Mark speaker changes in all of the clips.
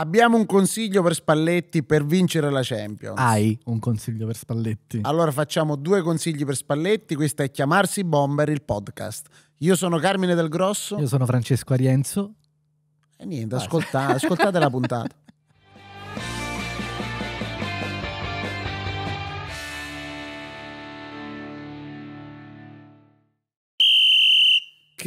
Speaker 1: Abbiamo un consiglio per Spalletti per vincere la Champions. Hai
Speaker 2: un consiglio per Spalletti? Allora
Speaker 1: facciamo due consigli per Spalletti. Questo è chiamarsi Bomber il podcast. Io sono Carmine Del Grosso. Io
Speaker 2: sono Francesco Arienzo.
Speaker 1: E niente, ascolta, ascoltate la puntata.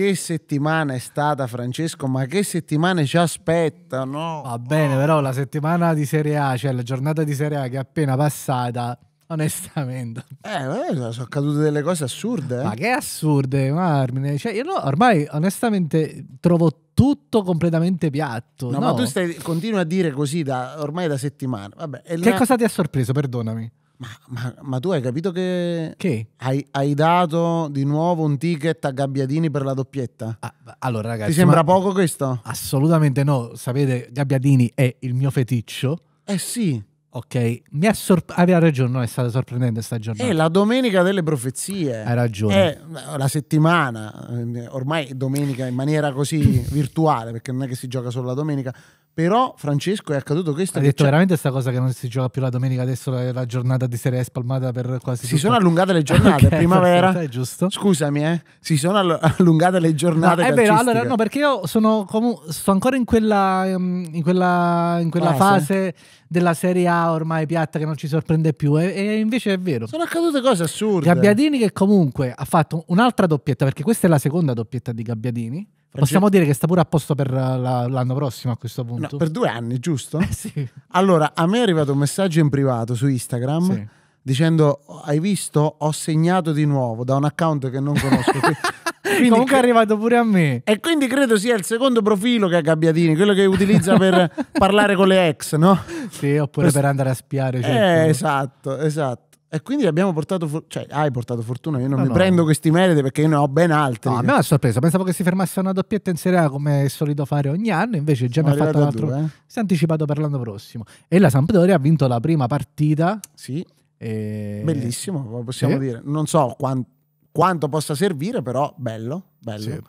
Speaker 1: che settimana è stata Francesco, ma che settimane ci aspettano? Va
Speaker 2: bene, però la settimana di Serie A, cioè la giornata di Serie A che è appena passata, onestamente. Eh, eh sono accadute
Speaker 1: delle cose assurde. Eh? Ma che
Speaker 2: assurde, Marmine. Cioè, io no, ormai onestamente trovo tutto completamente piatto. No, no. ma tu
Speaker 1: stai, continui a dire così da, ormai da settimana. Vabbè, che la... cosa
Speaker 2: ti ha sorpreso, perdonami? Ma, ma,
Speaker 1: ma, tu hai capito che, che? Hai, hai, dato di nuovo un ticket a Gabbiadini per la doppietta? Ah, allora, ragazzi, ti sembra
Speaker 2: poco questo? Assolutamente no. Sapete, Gabbiadini è il mio feticcio. Eh sì. Ok, mi ha sorp- aveva ragione, no, è stata sorprendente questa giornata. È
Speaker 1: la domenica delle profezie. Hai ragione. È la
Speaker 2: settimana,
Speaker 1: ormai domenica in maniera così virtuale, perché non è che si gioca solo la domenica, però Francesco è accaduto questo. Ha detto veramente
Speaker 2: questa cosa che non si gioca più la domenica, adesso la, la giornata di serie è spalmata per quasi... Si tutto. sono allungate le giornate, okay, primavera...
Speaker 1: È giusto. Scusami, eh, si sono allungate le giornate. No, è vero, allora no,
Speaker 2: perché io sono, comu- sto ancora in quella, ehm, in quella, in quella fase, fase della Serie A ormai piatta che non ci sorprende più. E, e invece è vero. Sono accadute cose assurde. Gabbiadini che comunque ha fatto un'altra doppietta, perché questa è la seconda doppietta di Gabbiadini. Possiamo dire che sta pure a posto per eh, l'anno prossimo a questo punto. No, per
Speaker 1: due anni, giusto? sì. Allora, a me è arrivato un messaggio in privato su Instagram sì. dicendo hai visto, ho segnato di nuovo da un account che non conosco. Quindi Comunque è arrivato pure a me. E quindi credo sia il secondo profilo che ha Gabbiadini, quello che utilizza per parlare con le ex, no?
Speaker 2: Sì, oppure per, andare a spiare. Certo.
Speaker 1: Eh, esatto, esatto. E quindi abbiamo portato, cioè hai portato fortuna, io non no, mi no. prendo questi meriti perché io ne ho ben altri. No, a me ha
Speaker 2: sorpreso, pensavo che si fermasse una doppietta in Serie A come è solito fare ogni anno, invece già mi ha fatto un altro, due, eh? si è anticipato per l'anno prossimo. E la Sampdoria ha vinto la prima partita. Sì.
Speaker 1: E... Bellissimo, possiamo sì. dire. Non so quanto quanto possa servire, però bello, bello. Sì.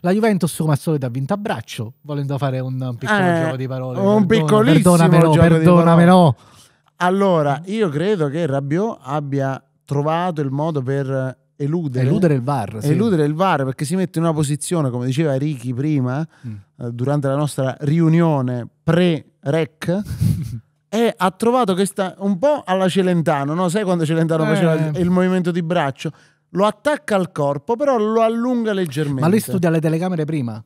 Speaker 2: La Juventus come al solito ha vinto a braccio, volendo fare un piccolo eh, gioco di parole. Un Perdona, piccolissimo perdonamelo, gioco perdonamelo.
Speaker 1: Allora, io credo che Rabiot abbia trovato il modo per eludere, eludere il VAR. Sì. Eludere il VAR perché si mette in una posizione, come diceva Ricky prima, mm. Eh, durante la nostra riunione pre-REC. e ha trovato questa un po' alla Celentano, no? sai quando Celentano eh. faceva il, il, movimento di braccio? lo attacca al corpo, però lo allunga leggermente. Ma lui studia
Speaker 2: le telecamere prima?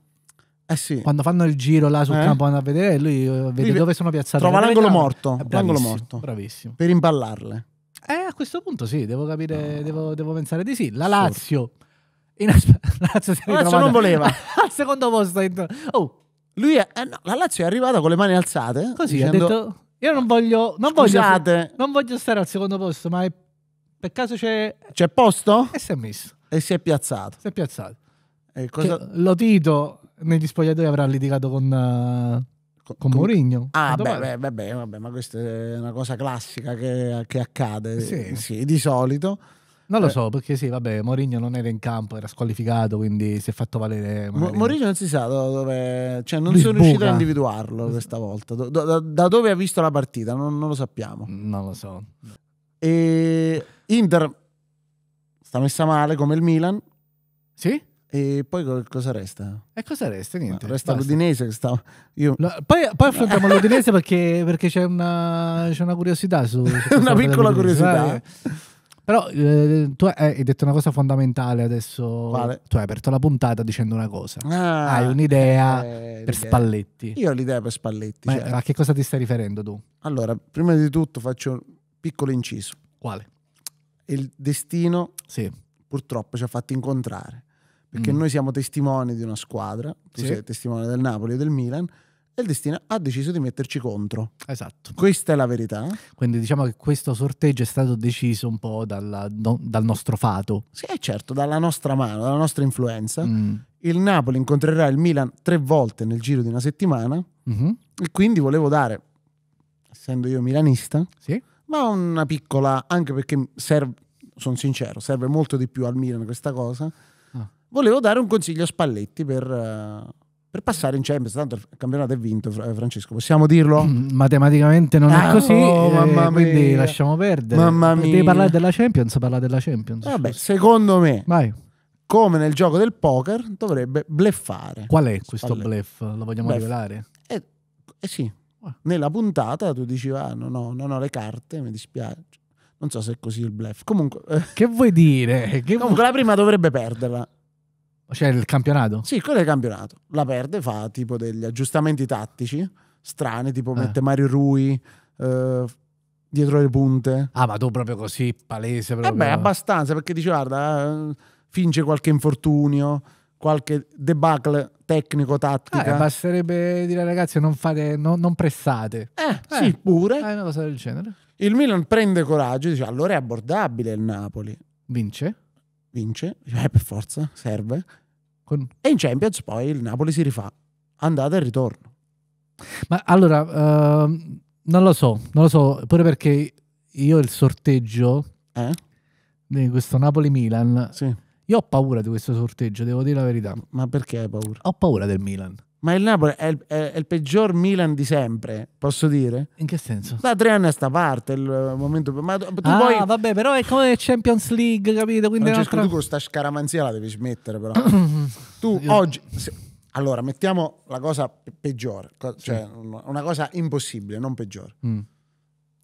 Speaker 2: Eh sì. Quando fanno il giro là sul eh? campo vanno a vedere, eh, eh, lui vede lui dove sono piazzate. Trova l'angolo morto, eh, l'angolo morto. Bravissimo. Per imballarle. Eh, a questo punto sì, devo capire, no. devo, devo, pensare di sì. La Lazio. In... la Lazio, la Lazio non voleva. al secondo posto. Oh.
Speaker 1: Lui è, eh, no, la Lazio è arrivata con le mani alzate. Così, dicendo... ha detto...
Speaker 2: Io non voglio, non, voglio, non voglio stare al secondo posto, ma è per caso c'è... C'è posto? E si è messo. E si è piazzato. Si è piazzato. E cosa... lo Tito negli spogliatoi avrà litigato con... Eh, con, con Mourinho. Ah, beh, beh, vabbè, vabbè, ma questa è una cosa classica che, che accade sì. Sì, di solito. Non lo eh. so, perché sì, vabbè, Mourinho non era in campo, era squalificato, quindi si è fatto valere. Magari...
Speaker 1: Mourinho non si sa dove. Cioè, non Lui sono riuscito a individuarlo questa volta. Da, da, dove ha visto la partita? Non, non lo sappiamo. Non lo so. E Inter sta messa male come il Milan. Sì? E poi cosa resta?
Speaker 2: E cosa resta? Niente. No, resta basta.
Speaker 1: l'Udinese che sta... Io... No, poi, poi, affrontiamo l'Udinese
Speaker 2: perché, perché c'è, una, c'è, una, curiosità su... su una piccola curiosità. Eh. Però eh, tu hai detto una cosa fondamentale adesso. Vale. Tu hai aperto la puntata dicendo una cosa. Ah, hai un'idea eh, per l'idea. Spalletti. Io
Speaker 1: ho l'idea per Spalletti. Ma cioè. a che cosa ti stai riferendo tu? Allora, prima di tutto faccio un piccolo inciso. Quale? Il destino sì. purtroppo ci ha fatto incontrare, perché mm. noi siamo testimoni di una squadra, tu sì. sei testimone del Napoli e del Milan, e il destino ha
Speaker 2: deciso di metterci contro.
Speaker 1: Esatto. Questa è la verità.
Speaker 2: Quindi diciamo che questo sorteggio è stato deciso un po' dalla, no, dal nostro fato. Sì, certo, dalla nostra mano, dalla nostra
Speaker 1: influenza. Mm. Il Napoli incontrerà il Milan tre volte nel giro di una settimana mm -hmm. e quindi volevo dare, essendo io milanista, sì ma una piccola, anche perché serve, sono sincero, serve molto di più al Milan questa cosa. Ah. Volevo dare un consiglio a Spalletti per, per, passare in Champions, tanto il campionato è vinto, Francesco,
Speaker 2: possiamo dirlo? Mm, matematicamente non ah, è così, oh, eh, mamma eh, quindi mia. lasciamo perdere. Mamma mia. Devi parlare della Champions, parla della Champions.
Speaker 1: Vabbè, secondo me... Vai come nel gioco del poker, dovrebbe bleffare. Qual è questo Spalletti. bluff? Lo vogliamo bluff. rivelare? Eh, eh sì, nella puntata tu dici, ah, non ho, non ho le carte, mi dispiace. Non so se è così il bluff. Comunque... Eh. Che vuoi dire? Che Comunque vuoi... la prima dovrebbe perderla. Cioè il campionato? Sì, quello è il campionato. La perde, fa tipo degli aggiustamenti tattici strani, tipo eh. mette Mario Rui eh, dietro le punte. Ah, ma tu proprio
Speaker 2: così, palese proprio. Eh beh,
Speaker 1: abbastanza, perché dice, guarda, eh, finge qualche infortunio,
Speaker 2: qualche debacle tecnico tattico. Eh, basterebbe dire ragazzi non, fate, no, non pressate. Eh, eh, sì, pure. È una cosa del genere.
Speaker 1: Il Milan prende coraggio dice allora è abbordabile il Napoli. Vince? Vince, eh, per forza, serve. Con... E in Champions poi il Napoli si rifà, andata
Speaker 2: e ritorno. Ma allora, uh, non lo so, non lo so, pure perché io il sorteggio eh? di questo Napoli-Milan... Sì io ho paura di questo sorteggio, devo dire la verità. Ma perché hai paura? Ho paura del Milan.
Speaker 1: Ma il Napoli è il, è, è il, peggior Milan di sempre, posso dire? In che senso? Da tre anni a sta parte il eh, momento. Ma tu ah, poi... vabbè, però è come Champions League, capito? Quindi non un'altra... Tu con questa scaramanzia la devi smettere, però. tu Io... oggi. Se... Allora, mettiamo la cosa peggiore, co sì. cioè una cosa impossibile, non peggiore. Mm.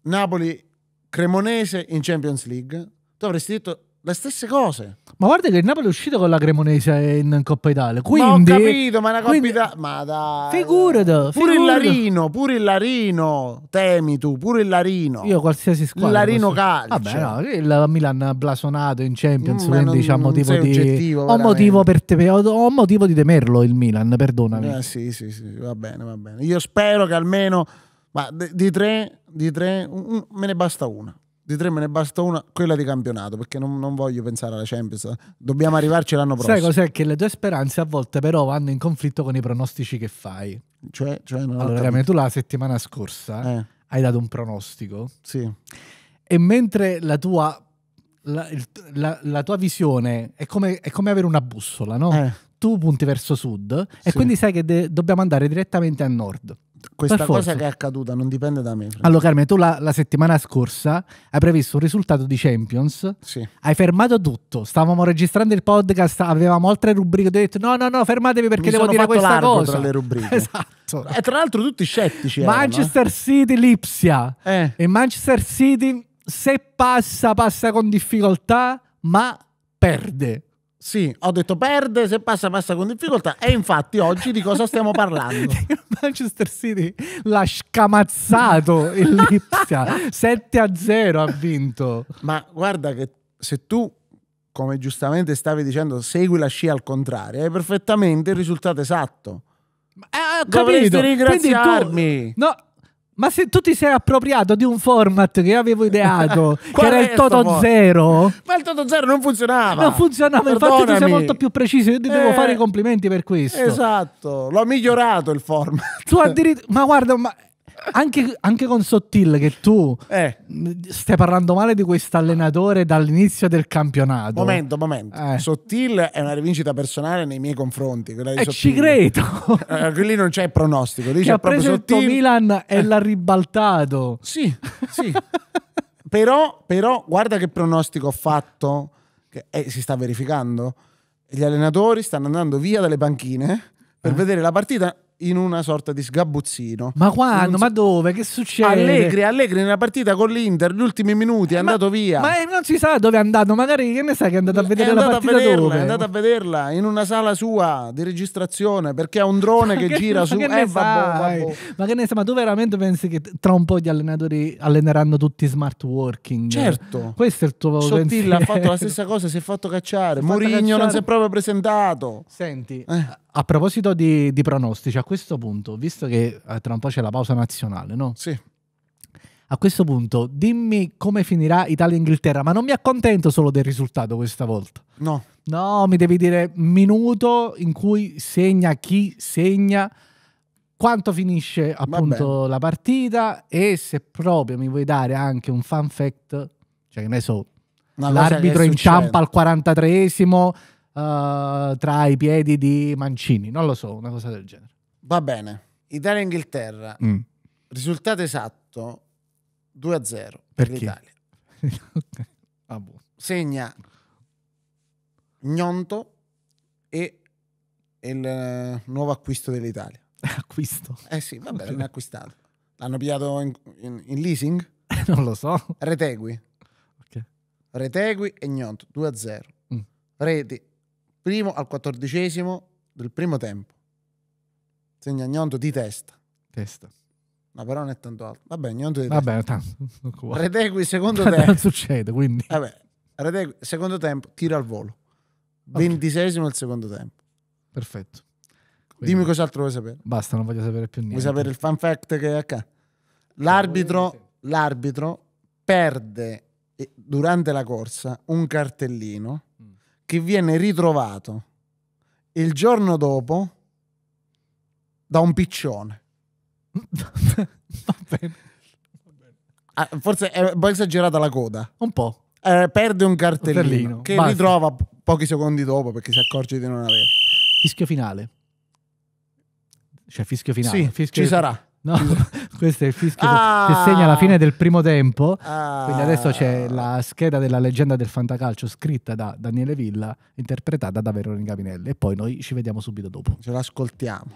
Speaker 1: Napoli, Cremonese in Champions League. Tu avresti detto le stesse cose.
Speaker 2: Ma guarda che il Napoli è uscito con la Cremonese in Coppa Italia. Quindi, ma ho capito,
Speaker 1: ma è una Coppa Italia. Ma dai.
Speaker 2: Figurati. Pure il Larino,
Speaker 1: pure il Larino. Temi tu, pure il Larino.
Speaker 2: Io qualsiasi squadra. Il Larino calcio. Vabbè, no, il Milan ha blasonato in Champions, mm, quindi c'è diciamo, motivo di... ho motivo, per te... ho motivo di temerlo il Milan, perdonami. Eh, sì, sì, sì, va bene, va bene. Io spero
Speaker 1: che almeno... Ma di tre, di tre me ne basta una di tre me ne basta una, quella di campionato, perché non, non voglio pensare alla Champions. Dobbiamo arrivarci l'anno prossimo. Sai
Speaker 2: cos'è? Che le tue speranze a volte però vanno in conflitto con i pronostici che fai. Cioè, cioè allora, Rame, tu la settimana scorsa eh. hai dato un pronostico. Sì. E mentre la tua, la, la, la tua visione è come, è come, avere una bussola, no? Eh. Tu punti verso sud sì. e quindi sai che dobbiamo andare direttamente a nord questa cosa che è accaduta non dipende da me. Allora, Carmen, tu la, la, settimana scorsa hai previsto un risultato di Champions. Sì. Hai fermato tutto. Stavamo registrando il podcast, avevamo altre rubriche. Ti ho detto: no, no, no, fermatevi perché Mi devo dire questa cosa. Tra le rubriche. Esatto. E eh, tra l'altro, tutti scettici. Eh. Manchester erano. City, Lipsia. Eh. E Manchester City, se passa, passa con difficoltà, ma perde. Sì, ho detto perde,
Speaker 1: se passa passa con difficoltà. E infatti oggi di cosa stiamo parlando?
Speaker 2: Manchester City l'ha scamazzato il Lipsia, 7 a 0 ha vinto.
Speaker 1: Ma guarda che se tu, come giustamente stavi dicendo, segui la scia al contrario, hai perfettamente il risultato esatto. Ma, eh, ho capito. Dovresti ringraziarmi. Tu,
Speaker 2: no, ma se tu ti sei appropriato di un format che avevo ideato, che era il Toto mo? Zero. Ma il Toto Zero non funzionava. Non funzionava, Perdonami. infatti tu sei molto più preciso. Io ti eh, devo fare i eh, complimenti per questo. Esatto, l'ho migliorato il format. Tu addirittura. Ma guarda, ma anche, anche, con Sottil che tu eh. stai parlando male di questo allenatore dall'inizio del campionato. Momento, momento. Eh. Sottil è una rivincita personale
Speaker 1: nei miei confronti. Quella eh, ci credo. Eh, eh, lì non c'è pronostico. Lì che c'è ha preso Sottil.
Speaker 2: Milan e eh. l'ha ribaltato. Sì, sì. però, però
Speaker 1: guarda che pronostico ho fatto che si sta verificando. Gli allenatori stanno andando via dalle panchine per vedere la partita in una sorta di sgabuzzino. Ma quando? So... Ma dove? Che succede? Allegri, Allegri nella partita con l'Inter, gli ultimi minuti, è eh, andato via.
Speaker 2: Ma eh, non si sa dove è andato, magari che ne sai che è andato a vedere è la partita vederla, dove? È andato a
Speaker 1: vederla in una sala sua di registrazione perché ha un drone che, che, gira su. Che eh, boh, vabbò,
Speaker 2: boh. Ma che ne sai? Ma tu veramente pensi che tra un po' gli allenatori alleneranno tutti smart working? Certo. Questo è il tuo Sottilla pensiero. ha fatto la stessa
Speaker 1: cosa, si è fatto cacciare. Mourinho non si è proprio presentato.
Speaker 2: Senti, eh. A proposito di, di, pronostici, a questo punto, visto che eh, tra un po' c'è la pausa nazionale, no? Sì. A questo punto, dimmi come finirà Italia-Inghilterra, ma non mi accontento solo del risultato questa volta. No. No, mi devi dire minuto in cui segna chi segna, quanto finisce appunto la partita e se proprio mi vuoi dare anche un fun fact, cioè che ne so, l'arbitro inciampa al 43esimo, uh, tra i piedi di Mancini, non lo so, una cosa del genere. Va bene,
Speaker 1: Italia-Inghilterra, mm. risultato esatto 2-0
Speaker 2: per l'Italia.
Speaker 1: ah, boh. Segna Gnonto e il eh, nuovo acquisto dell'Italia. Acquisto? Eh sì, va bene, l'hanno acquistato. L'hanno pigliato in, in, in leasing? Eh, non lo so. Retegui. Retegui e Gnonto, 2-0. Mm. Reti primo al quattordicesimo del primo tempo. Segna Gnonto di testa. Testa. Ma però non è tanto alto. Vabbè, Gnonto di Vabbè,
Speaker 2: testa. Vabbè, Redegui secondo tempo. non succede, quindi.
Speaker 1: Vabbè, Redegui secondo tempo, tira al volo. Ventisesimo okay. del secondo tempo. Perfetto.
Speaker 2: Quindi. Dimmi cos'altro vuoi sapere. Basta, non voglio sapere più niente. Vuoi sapere
Speaker 1: il fun fact che è acca? L'arbitro, l'arbitro perde eh, durante la corsa un cartellino che viene ritrovato il giorno dopo da un piccione. Va bene. Ah, forse è un po' esagerata la coda. Un po'. Eh, perde un cartellino, cartellino. che Basta. ritrova pochi secondi dopo perché si accorge di non avere.
Speaker 2: Fischio finale. Cioè, fischio finale. Sì, fischio... ci sarà. No, questo è il fischio ah. che segna la fine del primo tempo. Ah. Quindi adesso c'è la scheda della leggenda del fantacalcio scritta da Daniele Villa, interpretata da Veronica Pinelli. E poi noi ci vediamo subito dopo. Ce l'ascoltiamo.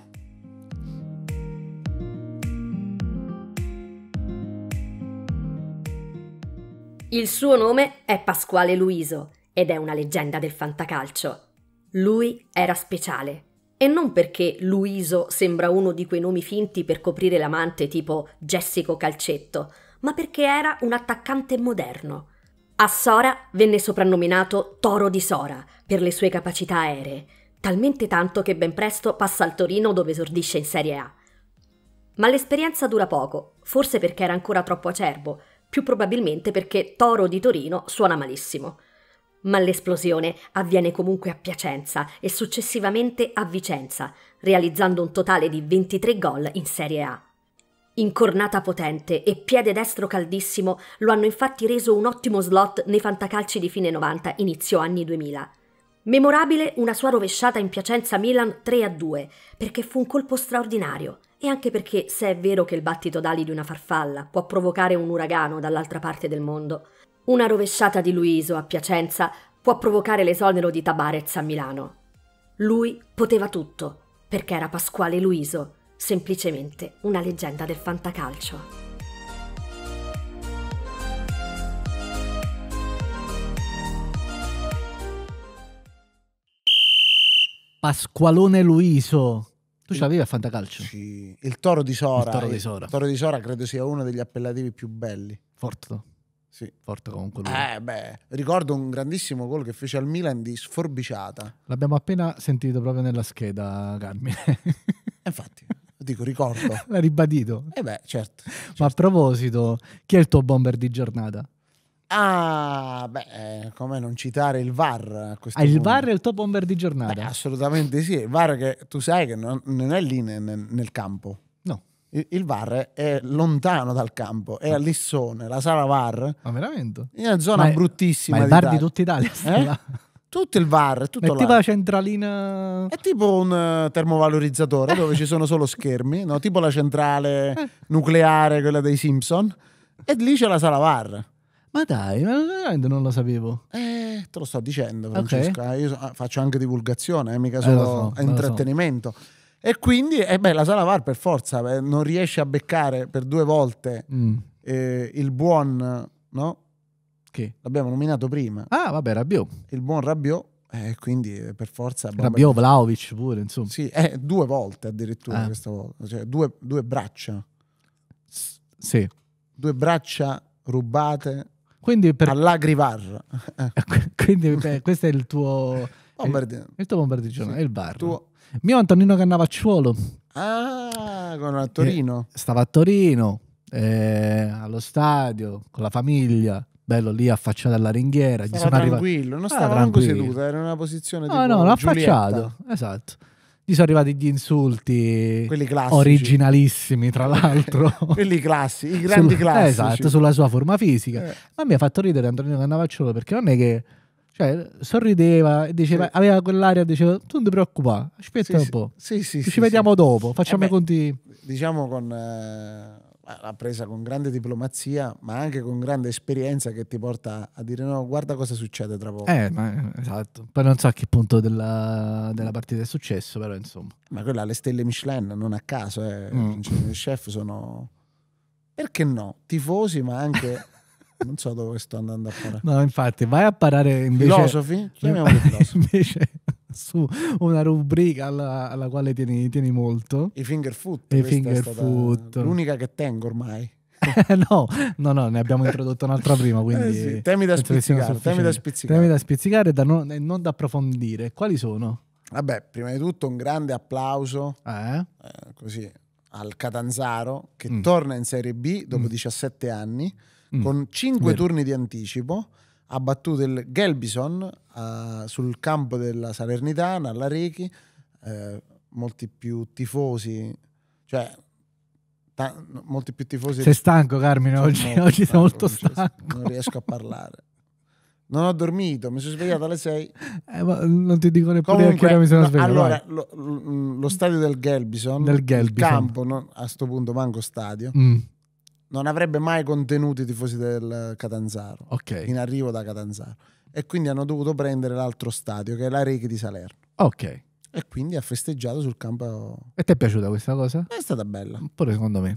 Speaker 3: Il suo nome è Pasquale Luiso ed è una leggenda del fantacalcio. Lui era speciale. E non perché Luiso sembra uno di quei nomi finti per coprire l'amante tipo Jessico Calcetto, ma perché era un attaccante moderno. A Sora venne soprannominato Toro di Sora per le sue capacità aeree, talmente tanto che ben presto passa al Torino dove esordisce in Serie A. Ma l'esperienza dura poco, forse perché era ancora troppo acerbo, più probabilmente perché Toro di Torino suona malissimo ma l'esplosione avviene comunque a Piacenza e successivamente a Vicenza, realizzando un totale di 23 gol in Serie A. Incornata potente e piede destro caldissimo lo hanno infatti reso un ottimo slot nei fantacalci di fine 90, inizio anni 2000. Memorabile una sua rovesciata in Piacenza Milan 3-2, perché fu un colpo straordinario e anche perché se è vero che il battito d'ali di una farfalla può provocare un uragano dall'altra parte del mondo, una rovesciata di Luiso a Piacenza può provocare l'esonero di Tabarez a Milano. Lui poteva tutto, perché era Pasquale Luiso, semplicemente una leggenda del fantacalcio.
Speaker 2: Pasqualone Luiso. Tu ce l'avevi a Fantacalcio? Sì, il toro di Sora. Il toro di Sora. Il
Speaker 1: toro di Sora credo sia uno degli appellativi più belli. Forte. Sì. Forte comunque lui. Eh beh, ricordo un grandissimo gol che fece al Milan di sforbiciata.
Speaker 2: L'abbiamo appena sentito proprio nella scheda, Carmine. Eh, infatti, dico ricordo. L'ha ribadito. Eh beh, certo, certo, Ma a certo. proposito, chi è il tuo bomber di giornata?
Speaker 1: Ah, beh, come non citare il VAR? ah, il VAR è il tuo bomber di giornata? Beh, assolutamente sì, il VAR che tu sai che non, non è lì nel, nel campo il VAR è lontano dal campo, è a Lissone, la sala VAR.
Speaker 2: Ma veramente? In una zona ma è, bruttissima. Ma il VAR di tutta Italia. Eh?
Speaker 1: Tutto il VAR, è tutto È tipo la
Speaker 2: centralina...
Speaker 1: È tipo un eh, termovalorizzatore dove ci sono solo schermi, no? tipo la centrale eh. nucleare, quella dei Simpson. E lì c'è la sala VAR. Ma dai, ma veramente
Speaker 2: non lo sapevo.
Speaker 1: Eh, te lo sto dicendo, Francesca. Okay. Io ah, faccio anche divulgazione, eh, mica solo so, intrattenimento. So. E quindi, eh beh, la sala VAR per forza beh, non riesce a beccare per due volte mm. eh, il buon, no? Che? L'abbiamo nominato prima. Ah, vabbè, Rabiot. Il buon Rabiot. Eh, quindi eh, per forza Rabiot Vlaovic pure insomma sì, eh, due volte addirittura ah. questa volta cioè, due, due braccia sì due braccia rubate per... all'agrivar
Speaker 2: quindi beh, questo è il tuo bombardi... il, tuo bombardigione sì. il bar tuo mio Antonino Cannavacciuolo. Ah, con a Torino. Eh, stava a Torino, eh, allo stadio, con la famiglia. Bello lì affacciato alla ringhiera. Stava tranquillo, arrivati... non ah, stava ah, manco era
Speaker 1: in una posizione di. No, no, l'ha affacciato.
Speaker 2: Esatto. Gli sono arrivati gli insulti Quelli classici. originalissimi, tra l'altro. Quelli classici, i grandi Sul... classici. esatto, sulla sua forma fisica. Ma eh. mi ha fatto ridere Antonino Cannavacciolo perché non è che cioè, sorrideva e diceva, sì. aveva quell'aria, diceva, tu non ti preoccupare, aspetta sì, un po'. Sì, sì, Ci vediamo dopo, eh facciamo eh beh, conti.
Speaker 1: Diciamo con... Eh, l'ha presa con grande diplomazia, ma anche con grande esperienza che ti porta a dire no, guarda cosa succede tra poco. Eh, ma,
Speaker 2: esatto. Poi non so a che punto della, della, partita è successo, però insomma.
Speaker 1: Ma quella alle stelle Michelin, non a caso, eh. Mm. Cioè, i chef sono... Perché no? Tifosi, ma anche... non so dove sto andando a parare.
Speaker 2: No, infatti, vai a parlare invece... Filosofi? Chiamiamoli filosofi. invece su una rubrica alla, alla quale tieni, tieni, molto. I finger foot. I finger foot. L'unica che tengo ormai. no, no, no, ne abbiamo introdotto un'altra prima, eh quindi... Eh sì, temi, da temi da spizzicare. Temi da spizzicare da non, e non da approfondire. Quali sono? Vabbè,
Speaker 1: prima di tutto un grande applauso eh? Eh, così, al Catanzaro che mm. torna in Serie B dopo mm. 17 anni mm. con 5 Vero. turni di anticipo ha battuto il Gelbison uh, eh, sul campo della Salernitana, all'Arechi, uh, eh, molti più tifosi, cioè ta- molti più tifosi. Sei stanco Carmine cioè, oggi, molto oggi stanco, molto stanco. Non riesco a parlare. Non ho dormito, mi sono svegliato alle 6.
Speaker 2: Eh, non ti dico neppure Comunque, a che mi sono svegliato. Allora,
Speaker 1: lo, lo, stadio del Gelbison, del Gelbison. il campo, no, a sto punto manco stadio, mm non avrebbe mai contenuto i tifosi del Catanzaro okay. in arrivo da Catanzaro e quindi hanno dovuto prendere l'altro stadio che è la Reiki di Salerno.
Speaker 2: Ok. E quindi ha festeggiato sul campo. E ti è piaciuta questa cosa? È stata bella. Pure secondo me.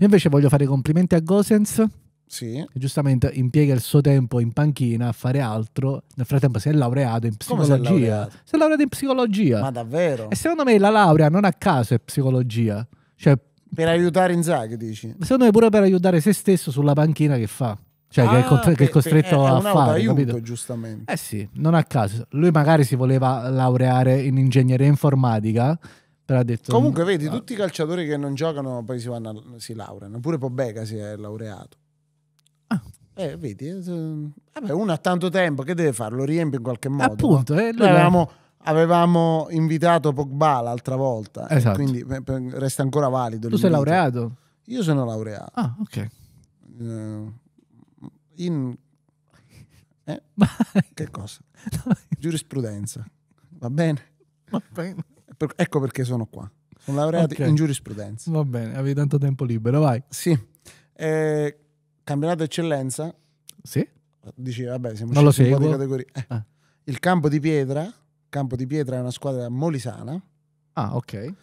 Speaker 2: Io invece voglio fare i complimenti a Gosens. Sì. Che giustamente impiega il suo tempo in panchina a fare altro. Nel frattempo si è laureato in psicologia. Come si, è laureato? si è laureato in psicologia. Ma
Speaker 1: davvero?
Speaker 2: E secondo me la laurea non a caso è psicologia. Cioè,
Speaker 1: per aiutare Inzaghi,
Speaker 2: dici? ma Secondo me pure per aiutare se stesso sulla panchina che fa. Cioè, ah, che, è ah, contra- che, è costretto è, è a fare. Aiuto, giustamente. Eh sì, non a caso. Lui magari si voleva laureare in ingegneria informatica. Però ha detto, Comunque, mm, vedi, ah.
Speaker 1: tutti i calciatori che non giocano poi si, vanno a, si laureano. Pure Pobega si è laureato. Ah. Eh, vedi, eh, vabbè, uno ha tanto tempo, che deve fare? Lo riempie in qualche modo. Appunto, eh, noi avevamo avevamo invitato Pogba l'altra volta, eh, esatto. quindi eh, resta ancora valido. Tu sei laureato? Io sono laureato. Ah, ok. Uh, in... Eh? che cosa? Giurisprudenza. Va bene? Va bene.
Speaker 2: ecco perché sono qua. Sono laureato okay. in giurisprudenza. Va bene, avevi tanto tempo libero, vai. Sì.
Speaker 1: Eh, campionato eccellenza. Sì. Dici, vabbè, siamo non lo seguo. Eh. Ah. Il campo di pietra Campo di Pietra è una squadra molisana. Ah, ok.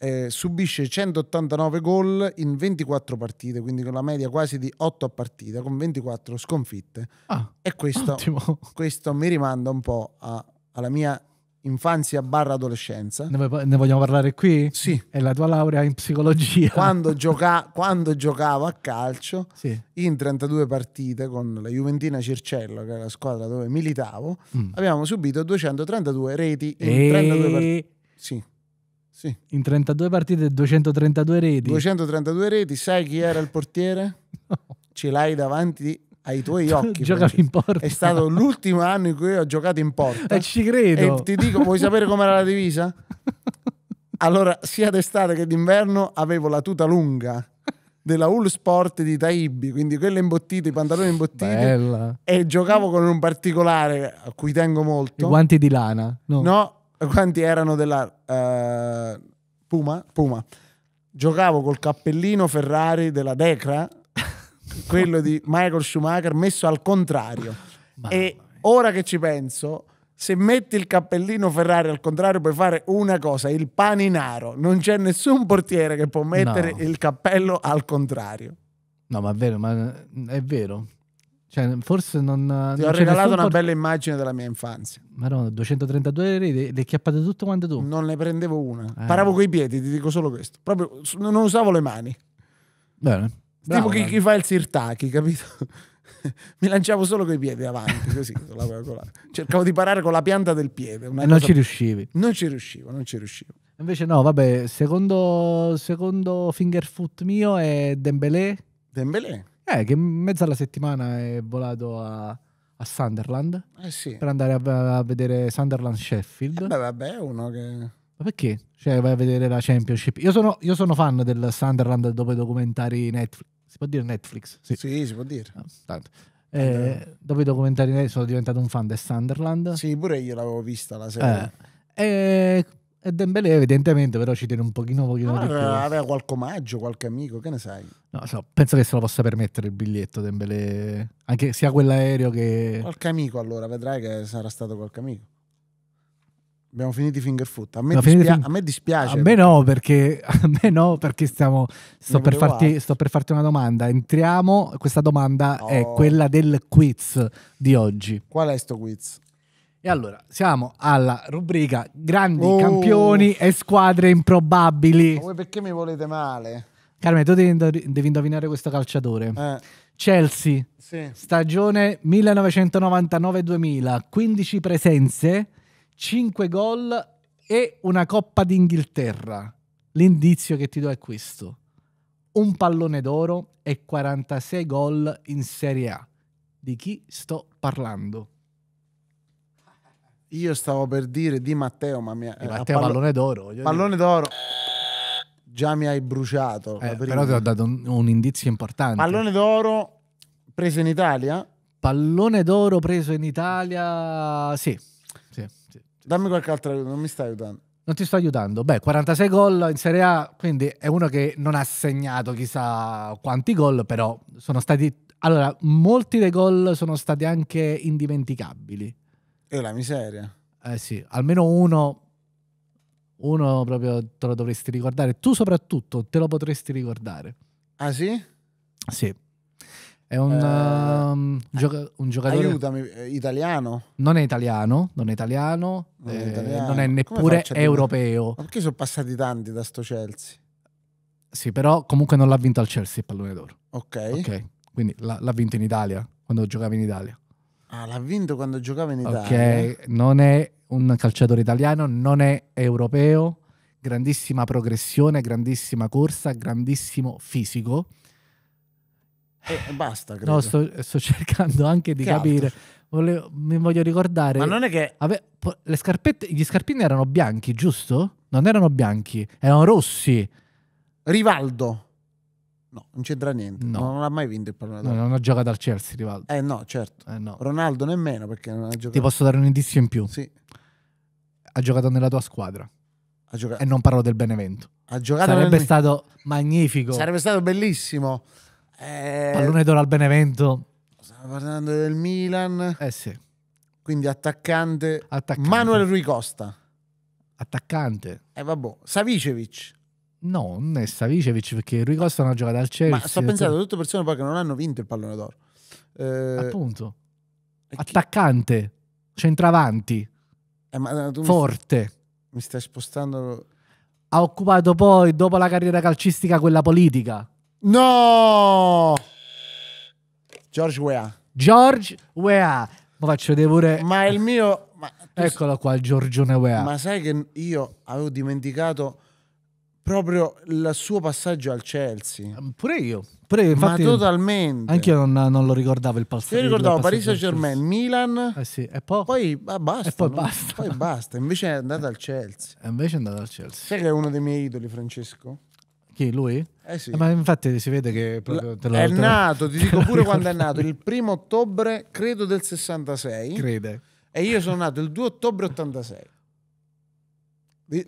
Speaker 1: Eh, subisce 189 gol in 24 partite, quindi con la media quasi di 8 a partita, con 24 sconfitte. Ah, e questo, questo mi rimanda un po' a, alla mia infanzia barra adolescenza.
Speaker 2: Ne vogliamo parlare qui? Sì. È la tua laurea in psicologia. Quando,
Speaker 1: gioca- quando giocavo a calcio, sì. in 32 partite con la Juventina Circello, che era la squadra dove militavo, mm. abbiamo subito 232 reti in e... 32 partite. Sì.
Speaker 2: Sì. In 32 partite 232 reti.
Speaker 1: 232 reti, sai chi era il portiere? no. Ce l'hai davanti ai tuoi occhi. Giocavi in porta. È stato l'ultimo anno in cui ho giocato in porta. E eh, ci credo. E ti dico, vuoi sapere com'era la divisa? Allora, sia d'estate che d'inverno avevo la tuta lunga della Hull Sport di Taibbi, quindi quella imbottita i pantaloni imbottiti. Bella. E giocavo con un particolare a cui tengo molto. I guanti di lana? No, no quanti erano della uh, Puma? Puma. Giocavo col cappellino Ferrari della Decra quello di Michael Schumacher messo al contrario. e ora che ci penso, se metti il cappellino Ferrari al contrario puoi fare una cosa, il paninaro. Non c'è nessun portiere che può mettere no. il cappello al
Speaker 2: contrario. No, ma è vero, ma è vero. Cioè, forse non. Ti non ho regalato una bella
Speaker 1: immagine della mia infanzia.
Speaker 2: Ma no, 232 reti, le chiappate tutte quante tu? Non ne prendevo una. Eh. Paravo
Speaker 1: coi piedi, ti dico solo questo. Proprio non usavo le mani. Bene. Bravo, tipo chi, chi, fa il sirtaki, capito? Mi lanciavo solo coi piedi avanti, così, cercavo di parare con la pianta del piede. e non ci riuscivi.
Speaker 2: Non ci riuscivo, non ci riuscivo. Invece no, vabbè, secondo, secondo finger foot mio è Dembélé. Dembélé? Eh, che in mezzo alla settimana è volato a, a Sunderland. Eh sì. Per andare a, a vedere Sunderland-Sheffield. Eh beh,
Speaker 1: vabbè, uno che...
Speaker 2: Ma perché? Cioè, vai a vedere la Championship. Io sono, io sono fan del Sunderland dopo i documentari Netflix. Si può dire Netflix? Sì, sì si può dire. Ah, tanto. Eh, dopo i documentari Netflix sono diventato un fan del Sunderland. Sì, pure io l'avevo vista la serie. Eh, e, e Dembélé evidentemente però ci tiene un pochino, pochino ah, allora,
Speaker 1: Aveva qualche omaggio, qualche amico, che ne sai?
Speaker 2: No, so, penso che se lo possa permettere il biglietto Dembele, anche sia quell'aereo che...
Speaker 1: Qualche amico allora, vedrai che sarà stato qualche amico. Abbiamo finito i finger foot. A me, no, fin- a me dispiace. A me,
Speaker 2: no, perché, a me no, perché, stiamo, sto, per farti, sto, per farti, una domanda. Entriamo, questa domanda oh. è quella del quiz di oggi. Qual è sto quiz? E allora, siamo alla rubrica grandi oh. campioni e squadre improbabili. Ma voi
Speaker 1: perché mi volete male?
Speaker 2: Carmen, tu devi, indor- devi indovinare questo calciatore. Eh. Chelsea, sì. stagione 1999-2000, 15 presenze, 5 gol e una Coppa d'Inghilterra. L'indizio che ti do è questo. Un pallone d'oro e 46 gol in Serie A. Di chi sto parlando? Io stavo per dire di Matteo, ma mi ha, eh, Matteo eh, pallone, d'oro. Pallone
Speaker 1: d'oro. Già mi hai bruciato. Eh, però ti ho dato un, un indizio importante. Pallone d'oro preso in Italia? Pallone d'oro
Speaker 2: preso in Italia, sì.
Speaker 1: Dammi qualche altra, non mi stai aiutando.
Speaker 2: Non ti sto aiutando. Beh, 46 gol in Serie A, quindi è uno che non ha segnato chissà quanti gol, però sono stati... Allora, molti dei gol sono stati anche indimenticabili.
Speaker 1: E la miseria. Eh sì,
Speaker 2: almeno uno, uno proprio te lo dovresti ricordare. Tu soprattutto te lo potresti ricordare. Ah sì? Sì. È un, eh, um, gioca- un giocatore. Aiutami,
Speaker 1: eh, italiano?
Speaker 2: Non è italiano, non è italiano, non è, eh, italiano. non è neppure europeo. Ma
Speaker 1: perché sono passati tanti da sto Chelsea?
Speaker 2: Sì, però comunque non l'ha vinto al Chelsea il pallone d'oro. Ok. Ok, quindi l'ha, l'ha vinto in Italia, quando giocava in Italia. Ah,
Speaker 1: l'ha vinto quando giocava in Italia. Ok,
Speaker 2: non è un calciatore italiano, non è europeo, grandissima progressione, grandissima corsa, grandissimo fisico
Speaker 1: e basta, credo. No, sto,
Speaker 2: sto cercando anche di che capire. Volevo, mi voglio ricordare. Ma non è che. Ave, le scarpette, gli scarpini erano bianchi, giusto? Non erano bianchi, erano rossi. Rivaldo.
Speaker 1: No, non c'entra niente. No. Non ha mai vinto il Pallone d'Oro. No, non ha giocato al Chelsea, Rivaldo. Eh no, certo. Eh, no. Ronaldo nemmeno perché non ha giocato. Ti posso dare un
Speaker 2: indizio in più? Sì. Ha giocato nella tua squadra. E non parlo del Benevento. Ha giocato Sarebbe nel... stato magnifico. Sarebbe
Speaker 1: stato bellissimo. Eh, Pallone
Speaker 2: d'oro al Benevento.
Speaker 1: Stiamo parlando del Milan. Eh sì. Quindi attaccante. attaccante. Manuel Rui Costa.
Speaker 2: Attaccante.
Speaker 1: E eh, vabbè. Savicevic.
Speaker 2: No, non è Savicevic perché Rui Costa non ha giocato al Chelsea. Ma sto pensando a
Speaker 1: tutte persone poi che non hanno vinto il pallone d'oro. Eh, Appunto.
Speaker 2: Attaccante. Centravanti.
Speaker 1: Eh, eh Forte.
Speaker 2: Mi, st mi stai spostando... Ha occupato poi, dopo la carriera calcistica, quella politica. No!
Speaker 1: George Wea.
Speaker 2: George Wea. Ma faccio vedere pure... Ma il mio. Ma Eccolo qua, il Giorgione Wea.
Speaker 1: Ma sai che io avevo dimenticato proprio il suo passaggio al Chelsea. Mm, pure io. Pure io infatti, ma totalmente. Anche
Speaker 2: io non, non lo ricordavo il passaggio. Io ricordavo Paris Saint
Speaker 1: Germain, Milan. Eh sì, e poi? Poi ah, basta. E poi, no? basta. poi basta. Invece è andata al Chelsea. E invece è andata al Chelsea. Sai che è uno dei miei idoli, Francesco? Chi, lui?
Speaker 2: Eh sì. Ma infatti si vede che proprio te lo, È nato, ti dico pure quando è nato, il
Speaker 1: primo ottobre, credo del 66. Crede. E io sono nato il 2 ottobre 86.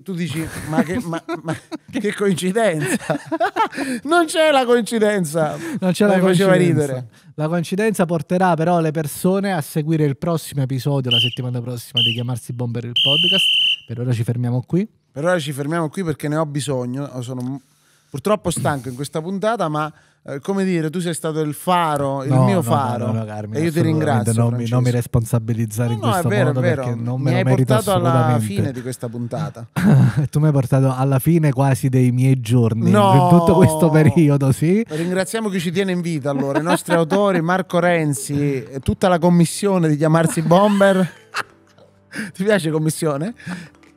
Speaker 1: Tu dici, ma che, ma, ma che coincidenza! non c'è la coincidenza! Non c'è la, la coincidenza. Ridere.
Speaker 2: La coincidenza porterà però le persone a seguire il prossimo episodio, la settimana prossima, di chiamarsi Bomber il podcast. Per ora ci fermiamo qui.
Speaker 1: Per ora ci fermiamo qui perché ne ho bisogno. Sono purtroppo stanco in questa puntata, ma eh, come dire, tu sei stato il faro, il no, mio no, faro. No, Carmine, e io ti ringrazio. Non mi, non mi,
Speaker 2: responsabilizzare in questo vero, modo perché non me mi Mi hai portato alla fine di questa
Speaker 1: puntata.
Speaker 2: tu mi hai portato alla fine quasi dei miei giorni. No! Per tutto questo periodo, sì.
Speaker 1: Ringraziamo chi ci tiene in vita allora, i nostri autori, Marco Renzi e tutta la commissione di chiamarsi Bomber. ti piace commissione?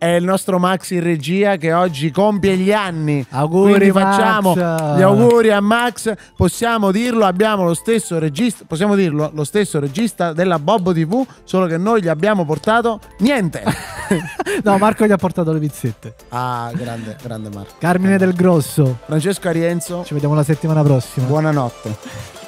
Speaker 1: è il nostro Max in regia che oggi compie gli anni. Auguri, Quindi facciamo Max. gli auguri a Max. Possiamo dirlo, abbiamo lo stesso regista, possiamo dirlo, lo stesso regista della Bobbo TV, solo che noi gli abbiamo portato niente.
Speaker 2: no, Marco gli ha portato le pizzette. Ah, grande, grande Marco. Carmine grande. del Grosso. Francesco Arienzo. Ci vediamo la settimana prossima. Buonanotte.